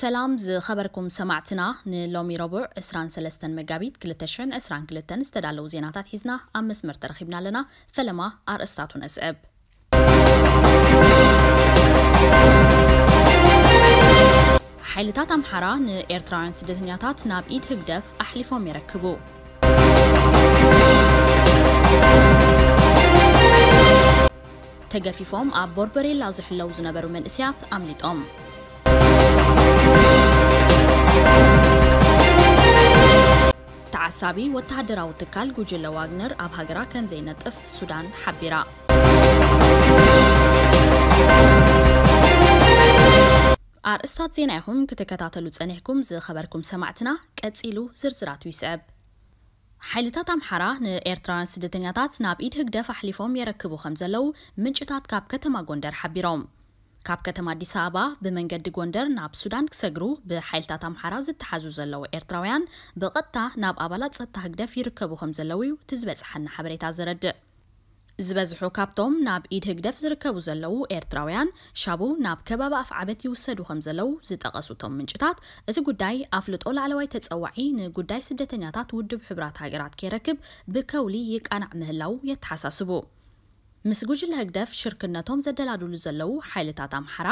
سلام ز خبركم سمعتنا نلومي ربع اسران سلستن مقابيد كلتشعن اسران كلتن استدالو زيناتات حزنا امس مرتر خيبنا لنا فلما ار استاتون اسعب حيلتات امحرا نيرتران سدتنياتات ناب ايد هكدف احلفو ميركبو تقفيفوم اب بوربري لازح اللوز نبرو اسيات امليت ام ዓሳቢ ወተሃደራዊ ትካል ጉጅለ ዋግነር ኣብ ሃገራ ከም ዘይነጥፍ ሱዳን ሓቢራ ኣርእስታት ዜና ይኹም ክትከታተሉ ጸኒሕኩም ዝኸበርኩም ሰማዕትና ቀጺሉ ዝርዝራት ይስዕብ ሓይልታት ኣምሓራ ንኤርትራውያን ስደተኛታት ናብ ኢድ ህግደፍ ኣሕሊፎም የረክቡ ከም ዘለዉ ምንጭታት ካብ ከተማ ጎንደር ሓቢሮም ካብ ከተማ ኣዲስ ኣበባ ብመንገዲ ጎንደር ናብ ሱዳን ክሰግሩ ብሓይልታት ኣምሓራ ዝተሓዙ ዘለዉ ኤርትራውያን ብቐጥታ ናብ ኣባላት ፀጥታ ህግደፍ ይርከቡ ከም ዘለው እዩ እቲ ዝበፅሐና ሓበሬታ ዘረድእ ዝበዝሑ ካብቶም ናብ ኢድ ህግደፍ ዝርከቡ ዘለዉ ኤርትራውያን ሻቡ ናብ ከባቢ ኣፍ ዓበት ይውሰዱ ከም ዘለው ዝጠቐሱቶም ምንጭታት እቲ ጉዳይ ኣፍልጦ ላዕለዋይ ተፀዋዒ ንጉዳይ ስደተኛታት ውድብ ሕብራት ሃገራት ከይረክብ ብከውሊ ይቃናዕ ምህላው የተሓሳስቡ ምስ ጉጅለ ህግደፍ ሽርክነቶም ዘደላድሉ ዘለው ሓይልታት ኣምሓራ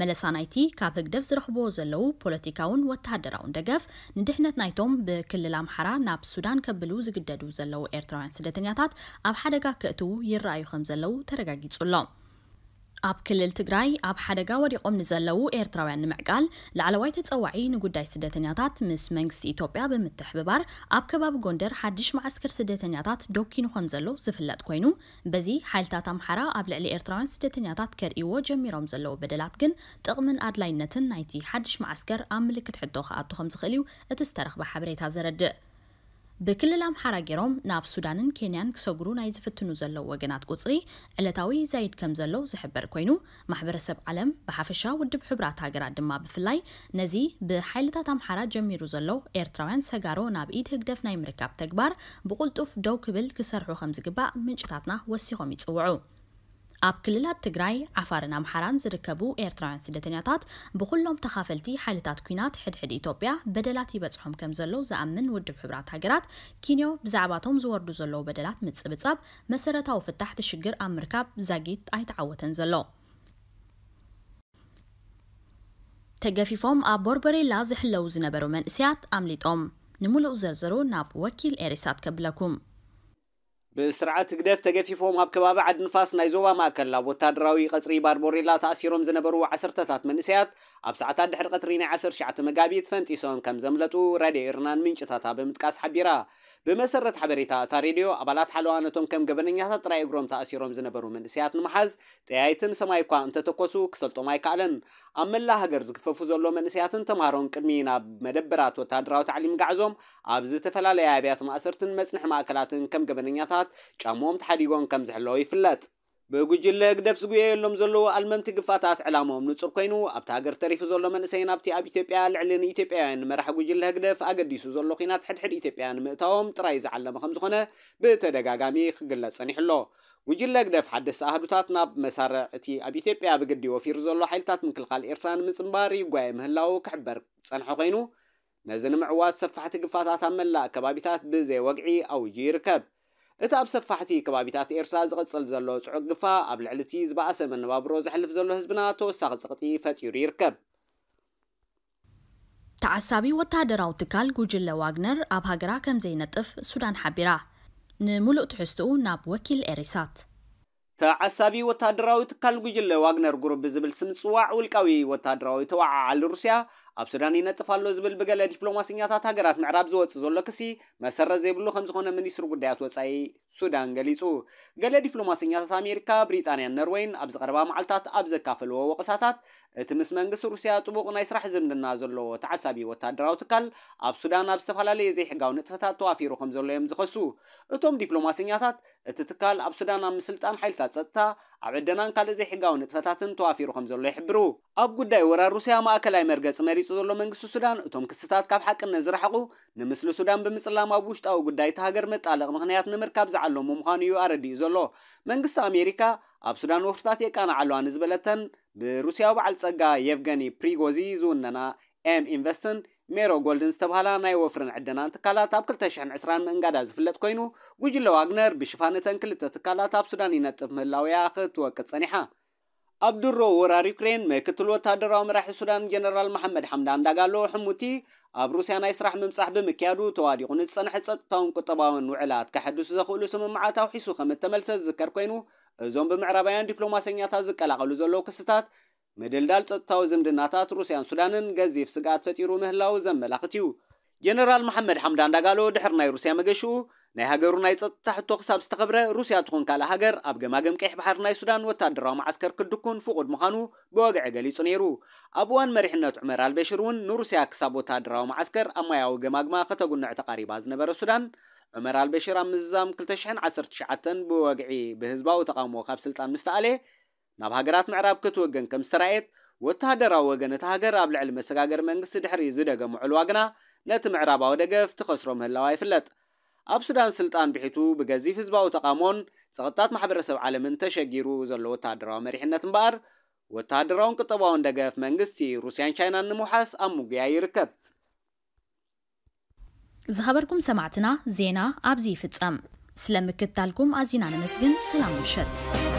መለሳ ናይቲ ካብ ህግደፍ ዝረኽብዎ ዘለው ፖለቲካውን ወተሃደራውን ደገፍ ንድሕነት ናይቶም ብክልል ኣምሓራ ናብ ሱዳን ከብሉ ዝግደዱ ዘለው ኤርትራውያን ስደተኛታት ኣብ ሓደጋ ክእትዉ ይረኣዩ ከም ዘለው ተረጋጊጹሎም اب كلل تگراي اب حدگا وريقوم نزلو ايرتراويان معقال لعلوي تصوعي نگوداي سدتنياتات مس منگست ايتوبيا بمتحببار اب كباب گوندر حدش معسكر سدتنياتات دوكينو خمزلو زفلات كوينو بزي حالتا تامحرا اب لعلي ايرتراويان سدتنياتات كر ايو جميروم زلو بدلات گن تقمن ادلاينتن نايتي حدش معسكر املكت حدوخ اتو خمزخليو اتسترخ بحبريتا زرد بكل الأمحارة جيروم ناب سودانن كينيان كسوغرو نايز فتنو زلو وغنات قصري اللتاوي زايد كم زلو زحبر كوينو محبر سب علم بحافشا ودب حبرات هاقرات دما بفلاي نزي بحيلتات أمحارة جميرو زلو إيرتراوان ساقارو ناب إيد هكدف نايم ركاب تكبار بقول توف دو كبل كسرحو خمز قباء من شتاتنا وسيخوم يتصوعو ኣብ ክልላት ትግራይ ዓፋርን ኣምሓራን ዝርከቡ ኤርትራውያን ስደተኛታት ብኩሎም ተኻፈልቲ ሓይልታት ኩናት ሕድሕድ ኢትዮጵያ በደላት ይበፅሖም ከም ዘለው ዝኣምን ውድብ ሕብራት ሃገራት ኪንዮ ብዛዕባቶም ዝወርዱ ዘለው በደላት ምፅብፃብ መሰረታዊ ፍታሕ ትሽግር ኣብ ምርካብ ዛጊት ኣይተዓወተን ዘሎ ተገፊፎም ኣብ ቦርበሬላ ዝሕለው ዝነበሩ መንእስያት ኣምሊጦም ንሙሉእ ዝርዝሩ ናብ ወኪል ኤሪሳት ከብለኩም ብስርዓት ግደፍ ተገፊፎም ኣብ ከባቢ ንፋስ ናይ ዞባ ማእከል ኣብ ወታደራዊ ቀፅሪ ባርቦሬላ ተኣሲሮም ዝነበሩ ዓሰርተታት መንእሰያት ኣብ ሰዓታት ድሕሪ ቀፅሪ ናይ 19 መጋቢት ፈንጢሶም ከም ዘምለጡ ረድዮ ኤርናን ምንጭታታ ብምጥቃስ ሓቢራ ብመሰረት ሓበሬታ እታ ሬድዮ ኣባላት ሓለዋ ነቶም ከም ገበነኛታት ጥራይ እግሮም ተኣሲሮም ዝነበሩ መንእሰያት ንምሓዝ ጥያይትን ሰማይ እኳ እንተተኮሱ ክሰልጦም ኣይከኣለን ኣብ መላ ሃገር ዝክፈፉ ዘሎ መንእሰያትን ተምሃሮን ቅድሚ ናብ መደበራት ወታደራዊ ታዕሊም ጋዕዞም ኣብ ዝተፈላለየ ኣብያት ማእሰርትን መፅንሕ ማእከላትን ከም ገበነኛታት ሰባት ጫምኦም ተሓዲጎም ከም ዝሕለዉ ይፍለጥ ብጉጅለ ግደፍ ዝጉየየሎም ዘለዉ ኣልመምቲ ግፋታት ዕላሞኦም ንጹር ኮይኑ ኣብቲ ሃገር ተሪፉ ዘሎ መንእሰይ ናብቲ ኣብ ኢትዮጵያ ልዕልን ኢትዮጵያውያን መራሒ ጉጅለ ግደፍ ኣገዲሱ ዘሎ ኩናት ሕድሕድ ኢትዮጵያን ምእታዎም ጥራይ ዝዓለመ ከም ዝኾነ ብተደጋጋሚ ክግለጽ ጸኒሕ ኣሎ ጉጅለ ግደፍ ሓደስቲ ኣህዱታት ናብ መሳርዕ እቲ ኣብ ኢትዮጵያ ብግዲ ወፊሩ ዘሎ ሓይልታት ምክልኻል ኤርትራ ንምጽምባር ይጓየ ምህላው ክሕበር ጸንሐ ኮይኑ ነዚ ንምዕዋት ሰፋሕቲ ግፋታት ኣብ መላእ ከባቢታት ብዘይ ወግዒ ኣውጂ ይርከብ እቲ ኣብ ሰፋሕቲ ከባቢታት ኤርትራ ዝቕፅል ዘሎ ፅዑቅ ግፋ ኣብ ልዕሊ እቲ ዝበኣሰ መነባብሮ ዘሕልፍ ዘሎ ህዝብና ተወሳኺ ፅቕጢ ፈጢሩ ይርከብ ተዓሳቢ ወታደራዊ ትካል ጉጅለ ዋግነር ኣብ ሃገራ ከም ዘይነጥፍ ሱዳን ሓቢራ ንሙሉእ ትሕዝትኡ ናብ ወኪል ኤሪሳት ተዓሳቢ ወታደራዊ ትካል ጉጅለ ዋግነር ጉሩብ ብዝብል ስም ፅዋዕ ውልቃዊ ወታደራዊ ተዋዓዓሊ ሩስያ ኣብ ሱዳን ይነጥፍ ኣሎ ዝብል ብገለ ዲፕሎማስኛታት ሃገራት ምዕራብ ዝወፅእ ዘሎ ክሲ መሰረት ዘይብሉ ከም ዝኾነ ሚኒስትሪ ጉዳያት ወፃኢ ሱዳን ገሊጹ ገለ ዲፕሎማስኛታት ኣሜሪካ ብሪጣንያን ነርዌይን ኣብ ዝቐረባ መዓልትታት ኣብ ዘካፈልዎ ወቕሳታት እቲ ምስ መንግስቲ ሩስያ ጥቡቕ ናይ ስራሕ ዝምድና ዘለዎ ተዓሳቢ ወታደራዊ ትካል ኣብ ሱዳን ኣብ ዝተፈላለየ ዘይሕጋዊ ንጥፈታት ተዋፊሩ ከም ዘሎ እዮም ዝኸሱ እቶም ዲፕሎማስኛታት እቲ ትካል ኣብ ሱዳን ኣብ ምስልጣን ሓይልታት ፀጥታ ኣብ ዕደናን ካልእ ዘይሕጋዊ ንጥፈታትን ተዋፊሩ ከም ዘሎ ይሕብሩ ኣብ ጉዳይ ወራር ሩስያ ማእከላይ መርገፂ መሪፁ ዘሎ መንግስቲ ሱዳን እቶም ክስታት ካብ ሓቅነት ዝረሓቑ ንምስሊ ሱዳን ብምፅላም ኣብ ውሽጣዊ ጉዳይ እቲ ሃገር መጣለቕ ምክንያት ንምርካብ ዝዓለሙ ምዃኑ እዩ ኣረዲኡ ዘሎ መንግስቲ ኣሜሪካ ኣብ ሱዳን ወፍርታት የቃና ዓለዋ ንዝበለተን ብሩስያዊ በዓል ፀጋ የቭገኒ ፕሪጎዚ ዝውነና ኤም ኢንቨስትን ሜሮ ጎልድን ዝተባህላ ናይ ወፍርን ዕደናን ትካላት ኣብ 220 ምእንጋዳ ዝፍለጥ ኮይኑ ጉጅለ ዋግነር ብሽፋን እተን ክልተ ትካላት ኣብ ሱዳን ይነጥፍ ምህላውያ ክትወቅጥ ጸኒሓ ኣብ ድሮ ወራር ዩክሬን ምክትል ወታደራዊ መራሒ ሱዳን ጀነራል መሓመድ ሓምዳን ዳጋሎ ሕሙቲ ኣብ ሩስያ ናይ ስራሕ ምምፃሕ ብምክያዱ ተዋዲቑ ንዝጸንሐ ጸጥታውን ቁጠባውን ውዕላት ከሐድሱ ዘኽእሉ ስምምዓት ኣውሒሱ ከም እተመልሰ ዝዝከር ኮይኑ እዞም ብምዕራባውያን ዲፕሎማሰኛታት ዝቀላቐሉ ዘለዉ ክስታት ምድልዳል ፀጥታዊ ዝምድናታት ሩስያን ሱዳንን ገዚፍ ስጋት ፈጢሩ ምህላው ዘመላኽት እዩ ጀነራል መሓመድ ሓምዳን ዳጋሎ ድሕር ናይ ሩስያ መገሽኡ ናይ ሃገሩ ናይ ፀጥታ ሕቶ ክሳብ ዝተኸብረ ሩስያ ትኹን ካልእ ሃገር ኣብ ገማገም ቀይሕ ባሕር ናይ ሱዳን ወታደራዊ ማዓስከር ክድኩን ፍቑድ ምዃኑ ብወግዐ ገሊጹ ነይሩ ኣብ እዋን መሪሕነት ዑመር ኣልበሽር እውን ንሩስያ ክሳብ ወታደራዊ ማዓስከር ኣብ ማያዊ ገማግማ ከተጉንዕ ተቓሪባ ዝነበረ ሱዳን ዑመር ኣልበሽር ኣብ ምዝዛም 219 ብወግዒ ብህዝባዊ ተቃውሞ ካብ ስልጣን ምስተኣለ ናብ ሃገራት ምዕራብ ክትወገን ከም ዝተረኣየት ወተሃደራዊ ወገን እቲ ሃገር ኣብ ልዕሊ መሰጋገር መንግስቲ ድሕሪ ዝደገመ ዕልዋ ግና ነቲ ምዕራባዊ ደገፍ ትኸስሮ ምህላዋ ይፍለጥ ኣብ ሱዳን ስልጣን ብሒቱ ብገዚፍ ህዝባዊ ተቃሞን ፀቕጣት ማሕበረሰብ ዓለምን ተሸጊሩ ዘሎ ወተሃደራዊ መሪሕነት እምበኣር ወተሃደራውን ቅጠባውን ደገፍ መንግስቲ ሩስያን ቻይናን ንምውሓስ ኣብ ምጉያ ይርከብ ዝኸበርኩም ሰማዕትና ዜና ኣብዚ ይፍፀም ስለ ምክታልኩም ኣዚና ንምስግን ሰላም ምሸት